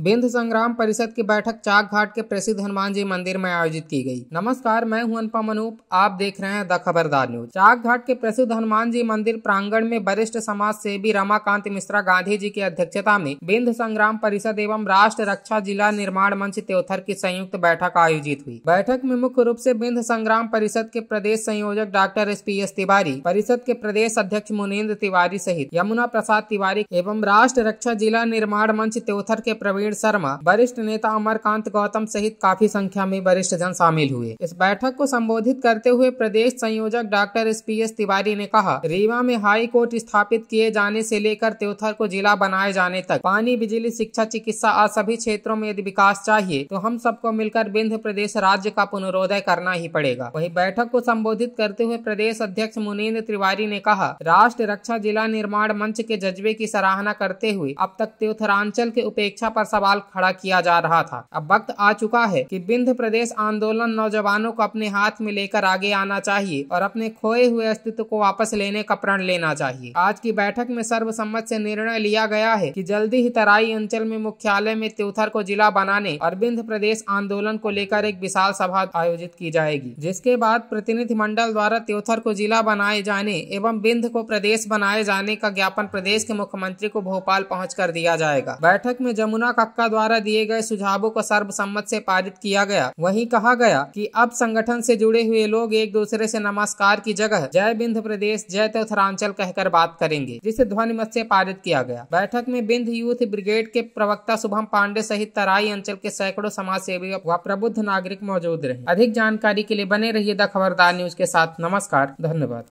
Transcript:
बिंद संग्राम परिषद की बैठक चाक घाट के प्रसिद्ध हनुमान जी मंदिर में आयोजित की गई नमस्कार मैं हूं अनुपम अनूप आप देख रहे हैं द खबरदार न्यूज चाक घाट के प्रसिद्ध हनुमान जी मंदिर प्रांगण में वरिष्ठ समाज सेवी रमाकांत मिश्रा गांधी जी की अध्यक्षता में बिंद संग्राम परिषद एवं राष्ट्र रक्षा जिला निर्माण मंच त्योथर की संयुक्त बैठक आयोजित हुई बैठक में मुख्य रूप ऐसी बिंद संग्राम परिषद के प्रदेश संयोजक doctor S P S Tiwari परिषद के प्रदेश अध्यक्ष मुनेन्द्र तिवारी सहित यमुना प्रसाद तिवारी एवं राष्ट्र रक्षा जिला निर्माण मंच त्योथर के प्रवीण नारायण शर्मा वरिष्ठ नेता अमरकांत गौतम सहित काफी संख्या में वरिष्ठ जन शामिल हुए इस बैठक को संबोधित करते हुए प्रदेश संयोजक doctor S P S Tiwari ने कहा रीवा में हाई कोर्ट स्थापित किए जाने से लेकर त्योथर को जिला बनाए जाने तक पानी बिजली शिक्षा चिकित्सा और सभी क्षेत्रों में यदि विकास चाहिए तो हम सबको मिलकर विंध्य प्रदेश राज्य का पुनरोदय करना ही पड़ेगा वही बैठक को संबोधित करते हुए प्रदेश अध्यक्ष मुनेन्द्र तिवारी ने कहा राष्ट्र रक्षा जिला निर्माण मंच के जज्बे की सराहना करते हुए अब तक त्योथरांचल के उपेक्षा पर सवाल खड़ा किया जा रहा था अब वक्त आ चुका है कि बिंद प्रदेश आंदोलन नौजवानों को अपने हाथ में लेकर आगे आना चाहिए और अपने खोए हुए अस्तित्व को वापस लेने का प्रण लेना चाहिए आज की बैठक में सर्वसम्मत से निर्णय लिया गया है कि जल्दी ही तराई अंचल में मुख्यालय में त्योथर को जिला बनाने और बिंद प्रदेश आंदोलन को लेकर एक विशाल सभा आयोजित की जाएगी जिसके बाद प्रतिनिधि मंडल द्वारा त्योथर को जिला बनाए जाने एवं बिंद को प्रदेश बनाए जाने का ज्ञापन प्रदेश के मुख्यमंत्री को भोपाल पहुँच दिया जाएगा बैठक में जमुना का कक्का द्वारा दिए गए सुझावों को सर्वसम्मत से पारित किया गया वहीं कहा गया कि अब संगठन से जुड़े हुए लोग एक दूसरे से नमस्कार की जगह जय बिंद प्रदेश जय तथरांचल कहकर बात करेंगे जिसे ध्वनि मत से पारित किया गया बैठक में बिंद यूथ ब्रिगेड के प्रवक्ता शुभम पांडे सहित तराई अंचल के सैकड़ों समाज सेवी व प्रबुद्ध नागरिक मौजूद रहे अधिक जानकारी के लिए बने रहिए द खबरदार न्यूज के साथ नमस्कार धन्यवाद